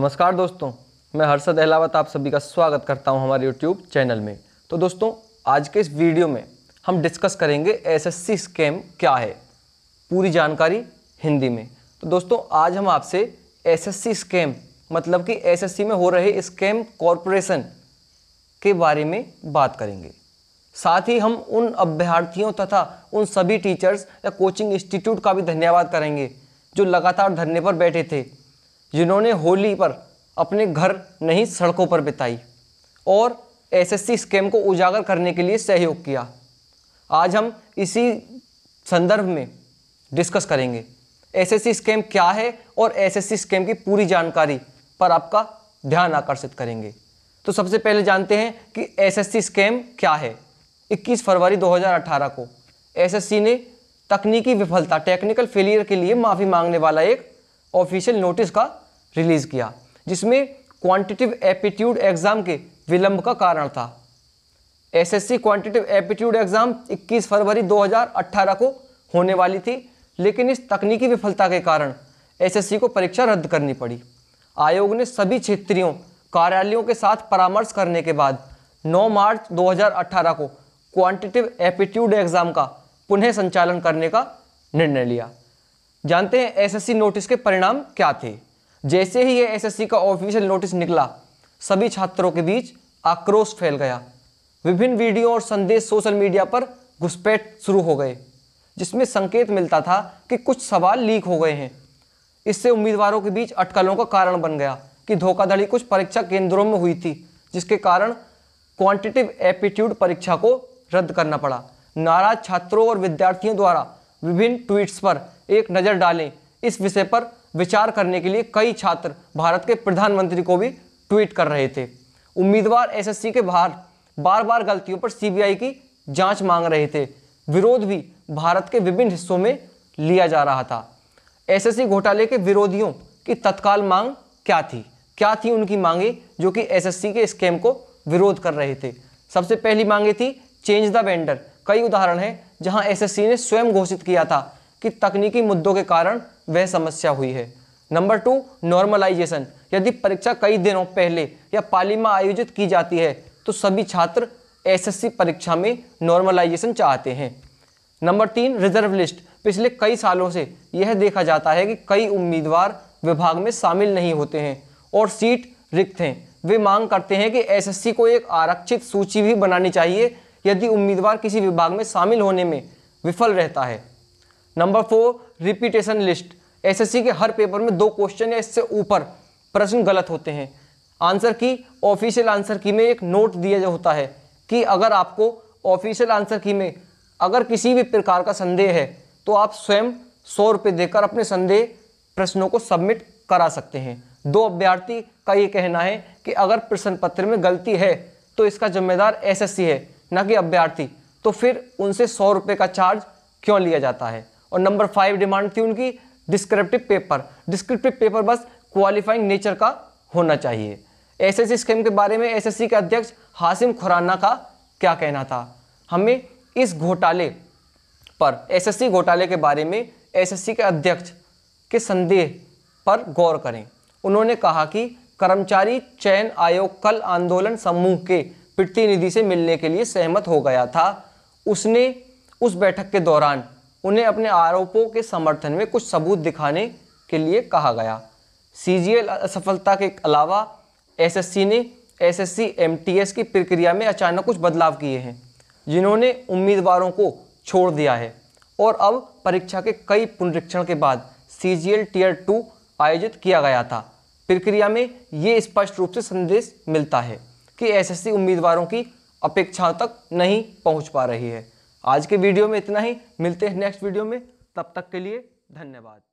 नमस्कार दोस्तों मैं हर्षद अहलावत आप सभी का स्वागत करता हूं हमारे यूट्यूब चैनल में तो दोस्तों आज के इस वीडियो में हम डिस्कस करेंगे एसएससी स्कैम क्या है पूरी जानकारी हिंदी में तो दोस्तों आज हम आपसे एसएससी स्कैम मतलब कि एसएससी में हो रहे स्कैम कॉरपोरेशन के बारे में बात करेंगे साथ ही हम उन अभ्यार्थियों तथा उन सभी टीचर्स या कोचिंग इंस्टीट्यूट का भी धन्यवाद करेंगे जो लगातार धरने पर बैठे थे जिन्होंने होली पर अपने घर नहीं सड़कों पर बिताई और एसएससी स्कैम को उजागर करने के लिए सहयोग किया आज हम इसी संदर्भ में डिस्कस करेंगे एसएससी स्कैम क्या है और एसएससी स्कैम की पूरी जानकारी पर आपका ध्यान आकर्षित करेंगे तो सबसे पहले जानते हैं कि एसएससी स्कैम क्या है 21 फरवरी 2018 को एसएससी ने तकनीकी विफलता टेक्निकल फेलियर के लिए माफ़ी मांगने वाला एक ऑफिशियल नोटिस का रिलीज़ किया जिसमें क्वांटिटिव एप्टीट्यूड एग्ज़ाम के विलंब का कारण था एसएससी क्वांटिटिव एप्टीट्यूड एग्ज़ाम 21 फरवरी 2018 को होने वाली थी लेकिन इस तकनीकी विफलता के कारण एसएससी को परीक्षा रद्द करनी पड़ी आयोग ने सभी क्षेत्रियों कार्यालयों के साथ परामर्श करने के बाद 9 मार्च 2018 को क्वांटिटिव एप्टीट्यूड एग्ज़ाम का पुनः संचालन करने का निर्णय लिया जानते हैं एसएससी नोटिस के परिणाम क्या थे जैसे ही ये एसएससी का ऑफिशियल नोटिस निकला सभी छात्रों के बीच आक्रोश फैल गया विभिन्न वीडियो और संदेश सोशल मीडिया पर घुसपैठ शुरू हो गए जिसमें संकेत मिलता था कि कुछ सवाल लीक हो गए हैं इससे उम्मीदवारों के बीच अटकलों का कारण बन गया कि धोखाधड़ी कुछ परीक्षा केंद्रों में हुई थी जिसके कारण क्वांटिटिव एप्टीट्यूड परीक्षा को रद्द करना पड़ा नाराज छात्रों और विद्यार्थियों द्वारा विभिन्न ट्वीट्स पर एक नज़र डालें इस विषय पर विचार करने के लिए कई छात्र भारत के प्रधानमंत्री को भी ट्वीट कर रहे थे उम्मीदवार एसएससी के बाहर बार बार गलतियों पर सीबीआई की जांच मांग रहे थे विरोध भी भारत के विभिन्न हिस्सों में लिया जा रहा था एसएससी घोटाले के विरोधियों की तत्काल मांग क्या थी क्या थी उनकी मांगे जो कि एसएससी के स्कैम को विरोध कर रहे थे सबसे पहली मांगे थी चेंज द वेंडर कई उदाहरण हैं जहां एसएससी ने स्वयं घोषित किया था कि तकनीकी मुद्दों के कारण वह समस्या हुई है नंबर टू नॉर्मलाइजेशन यदि परीक्षा कई दिनों पहले या पाली में आयोजित की जाती है तो सभी छात्र एसएससी परीक्षा में नॉर्मलाइजेशन चाहते हैं नंबर तीन रिजर्व लिस्ट पिछले कई सालों से यह देखा जाता है कि कई उम्मीदवार विभाग में शामिल नहीं होते हैं और सीट रिक्त हैं वे मांग करते हैं कि एसएससी को एक आरक्षित सूची भी बनानी चाहिए यदि उम्मीदवार किसी विभाग में शामिल होने में विफल रहता है number four repetition list SSC के हर पेपर में दो क्वेश्चन या इससे ऊपर प्रश्न गलत होते हैं आंसर की ऑफिशियल आंसर की में एक नोट दिया होता है कि अगर आपको ऑफिशियल आंसर की में अगर किसी भी प्रकार का संदेह है तो आप स्वयं सौ रुपये देकर अपने संदेह प्रश्नों को सबमिट करा सकते हैं दो अभ्यर्थी का ये कहना है कि अगर प्रश्न पत्र में गलती है तो इसका जिम्मेदार एसएससी है ना कि अभ्यर्थी तो फिर उनसे सौ रुपये का चार्ज क्यों लिया जाता है और नंबर फाइव डिमांड थी उनकी डिस्क्रिप्टिव पेपर डिस्क्रिप्टिव पेपर बस क्वालिफाइंग नेचर का होना चाहिए एसएससी स्कीम के बारे में एसएससी के अध्यक्ष हासिम खुराना का क्या कहना था हमें इस घोटाले पर एसएससी घोटाले के बारे में एसएससी के अध्यक्ष के संदेह पर गौर करें उन्होंने कहा कि कर्मचारी चयन आयोग कल आंदोलन समूह के प्रतिनिधि से मिलने के लिए सहमत हो गया था उसने उस बैठक के दौरान उन्हें अपने आरोपों के समर्थन में कुछ सबूत दिखाने के लिए कहा गया सीजीएल असफलता के अलावा एसएससी ने एसएससी एमटीएस की प्रक्रिया में अचानक कुछ बदलाव किए हैं जिन्होंने उम्मीदवारों को छोड़ दिया है और अब परीक्षा के कई पुनरीक्षण के बाद C G L tier two आयोजित किया गया था प्रक्रिया में ये स्पष्ट रूप से संदेश मिलता है कि एसएससी उम्मीदवारों की अपेक्षाओं तक नहीं पहुंच पा रही है आज के वीडियो में इतना ही मिलते हैं नेक्स्ट वीडियो में तब तक के लिए धन्यवाद